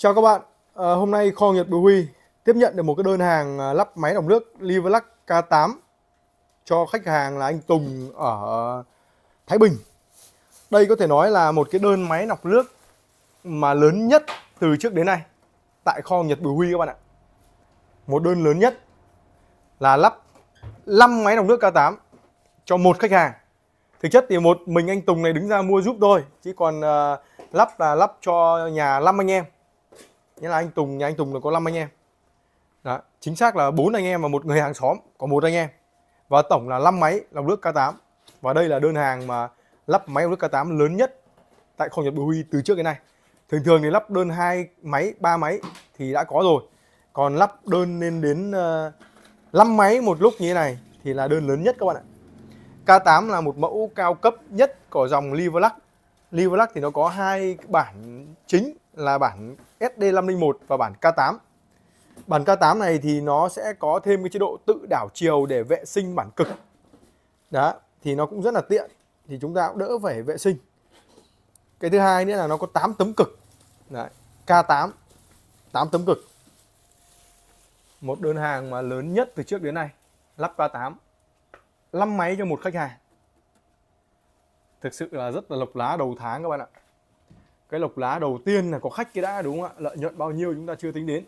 Chào các bạn, à, hôm nay kho Nhật Bùi Huy tiếp nhận được một cái đơn hàng ờ, lắp máy lọc nước Liverlac K8 cho khách hàng là anh Tùng ở Thái Bình. Đây có thể nói là một cái đơn máy lọc nước mà lớn nhất từ trước đến nay tại kho Nhật Bùi Huy các bạn ạ. Một đơn lớn nhất là lắp 5 máy lọc nước K8 cho một khách hàng. Thực chất thì một mình anh Tùng này đứng ra mua giúp thôi, chứ còn uh, lắp là lắp cho nhà 5 anh em nghĩa là anh Tùng nhà anh Tùng là có 5 anh em đó, chính xác là bốn anh em và một người hàng xóm có một anh em và tổng là 5 máy lọc nước K8 và đây là đơn hàng mà lắp máy lọc nước K8 lớn nhất tại kho nghiệp Bù Huy từ trước đến nay thường thường thì lắp đơn hai máy ba máy thì đã có rồi còn lắp đơn lên đến uh, ờ, 5 máy một lúc như thế này thì là đơn lớn nhất các bạn ạ K8 là một mẫu cao cấp nhất của dòng Liverluck Liverluck thì nó có hai bản chính là bản SD501 và bản K8 Bản K8 này thì nó sẽ có thêm cái chế độ tự đảo chiều để vệ sinh bản cực Đó, thì nó cũng rất là tiện Thì chúng ta cũng đỡ phải vệ sinh Cái thứ hai nữa là nó có 8 tấm cực Đấy, K8 8 tấm cực Một đơn hàng mà lớn nhất từ trước đến nay Lắp K8 5 máy cho một khách hàng Thực sự là rất là lộc lá đầu tháng các bạn ạ cái lọc lá đầu tiên là có khách cái đã đúng không ạ lợi nhuận bao nhiêu chúng ta chưa tính đến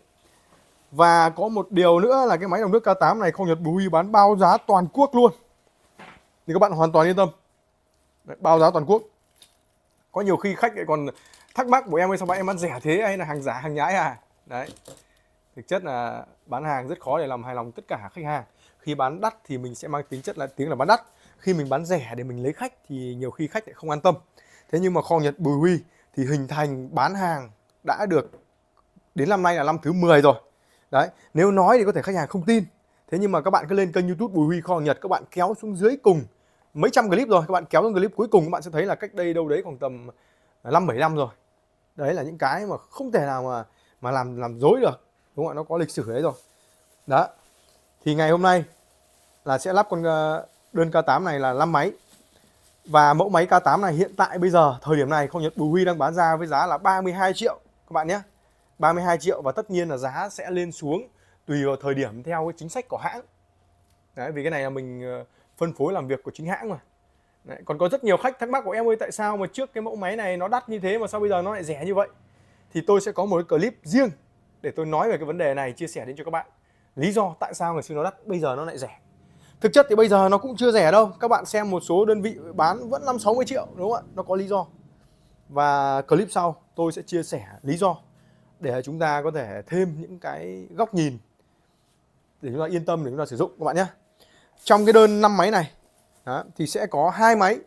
và có một điều nữa là cái máy lọc nước K8 này không nhật bùi huy bán bao giá toàn quốc luôn thì các bạn hoàn toàn yên tâm Đấy, bao giá toàn quốc có nhiều khi khách lại còn thắc mắc của em ơi sao bạn em bán rẻ thế hay là hàng giả hàng nhái à đấy thực chất là bán hàng rất khó để làm hài lòng tất cả khách hàng khi bán đắt thì mình sẽ mang tính chất là tiếng là bán đắt khi mình bán rẻ để mình lấy khách thì nhiều khi khách lại không an tâm thế nhưng mà kho nhật bùi huy thì hình thành bán hàng đã được đến năm nay là năm thứ 10 rồi đấy nếu nói thì có thể khách hàng không tin thế nhưng mà các bạn cứ lên kênh youtube bùi huy kho nhật các bạn kéo xuống dưới cùng mấy trăm clip rồi các bạn kéo xuống clip cuối cùng các bạn sẽ thấy là cách đây đâu đấy khoảng tầm à, năm bảy năm rồi đấy là những cái mà không thể nào mà mà làm làm dối được đúng không ạ nó có lịch sử đấy rồi đó thì ngày hôm nay là sẽ lắp con ờ, đơn K8 này là 5 máy và mẫu máy K8 này hiện tại bây giờ thời điểm này không nhật Bùi Huy đang bán ra với giá là 32 triệu các bạn nhé. 32 triệu và tất nhiên là giá sẽ lên xuống tùy vào thời điểm theo cái chính sách của hãng. Đấy, vì cái này là mình ờ, phân phối làm việc của chính hãng mà. Đấy, còn có rất nhiều khách thắc mắc của em ơi tại sao mà trước cái mẫu máy này nó đắt như thế mà sao bây giờ nó lại rẻ như vậy? Thì tôi sẽ có một cái clip riêng để tôi nói về cái vấn đề này chia sẻ đến cho các bạn. Lý do tại sao ngày xưa nó đắt bây giờ nó lại rẻ. Thực chất thì bây giờ nó cũng chưa rẻ đâu Các bạn xem một số đơn vị bán vẫn 5-60 triệu đúng không ạ? Nó có lý do Và clip sau tôi sẽ chia sẻ lý do Để chúng ta có thể thêm những cái góc nhìn Để chúng ta yên tâm để chúng ta sử dụng các bạn nhé Trong cái đơn 5 máy này đó, Thì sẽ có hai máy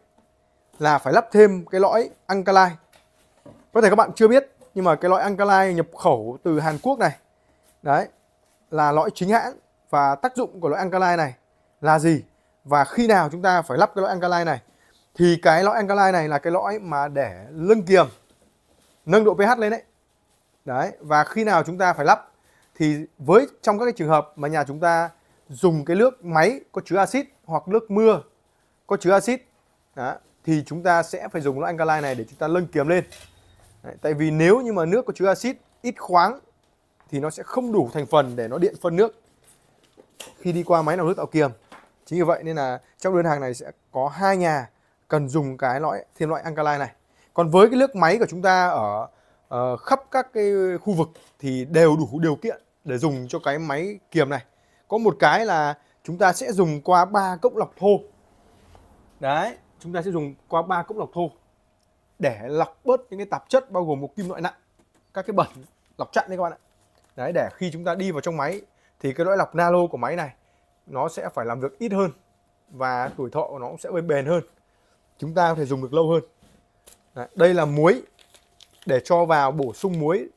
Là phải lắp thêm cái lõi Ankaline Có thể các bạn chưa biết Nhưng mà cái lõi Ankaline nhập khẩu từ Hàn Quốc này Đấy Là lõi chính hãng Và tác dụng của lõi Ankaline này là gì và khi nào chúng ta phải lắp cái lõi alkaline này thì cái lõi alkaline này là cái lõi mà để lưng kiềm nâng độ pH lên đấy đấy và khi nào chúng ta phải lắp thì với trong các cái trường hợp mà nhà chúng ta dùng cái nước máy có chứa axit hoặc nước mưa có chứa axit thì chúng ta sẽ phải dùng lõi alkaline này để chúng ta lưng kiềm lên Đấy, tại vì nếu như mà nước có chứa axit ít khoáng thì nó sẽ không đủ thành phần để nó điện phân nước khi đi qua máy nào nước tạo kiềm chính vì vậy nên là trong đơn hàng này sẽ có hai nhà cần dùng cái loại thiên loại alkaline này còn với cái nước máy của chúng ta ở uh, khắp các cái khu vực thì đều đủ điều kiện để dùng cho cái máy kiềm này có một cái là chúng ta sẽ dùng qua ba cốc lọc thô đấy chúng ta sẽ dùng qua ba cốc lọc thô để lọc bớt những cái tạp chất bao gồm một kim loại nặng các cái bẩn lọc chặn đấy các bạn ạ đấy để khi chúng ta đi vào trong máy thì cái loại lọc nalo của máy này nó sẽ phải làm việc ít hơn và tuổi thọ của nó cũng sẽ bền hơn chúng ta có thể dùng được lâu hơn Đấy, đây là muối để cho vào bổ sung muối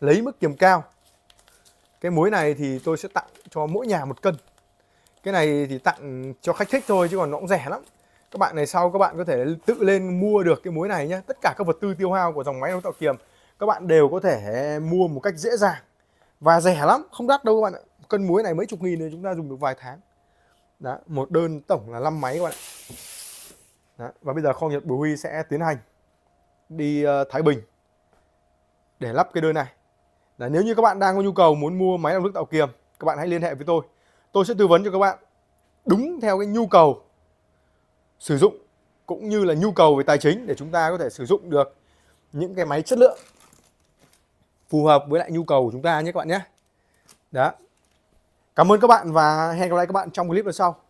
lấy mức kiềm cao cái muối này thì tôi sẽ tặng cho mỗi nhà một cân cái này thì tặng cho khách thích thôi chứ còn nó cũng rẻ lắm các bạn này sau các bạn có thể tự lên mua được cái muối này nhé tất cả các vật tư tiêu hao của dòng máy nấu tạo kiềm các bạn đều có thể mua một cách dễ dàng và rẻ lắm không đắt đâu các bạn ạ cân muối này mấy chục nghìn thì chúng ta dùng được vài tháng đó, một đơn tổng là 5 máy các bạn đó, và bây giờ kho nhật Bùi Huy sẽ tiến hành đi ờ, Thái Bình để lắp cái đơn này đó, nếu như các bạn đang có nhu cầu muốn mua máy làm nước tạo kiềm các bạn hãy liên hệ với tôi tôi sẽ tư vấn cho các bạn đúng theo cái nhu cầu sử dụng cũng như là nhu cầu về tài chính để chúng ta có thể sử dụng được những cái máy chất lượng phù hợp với lại nhu cầu của chúng ta nhé các bạn nhé đó Cảm ơn các bạn và hẹn gặp lại các bạn trong clip lần sau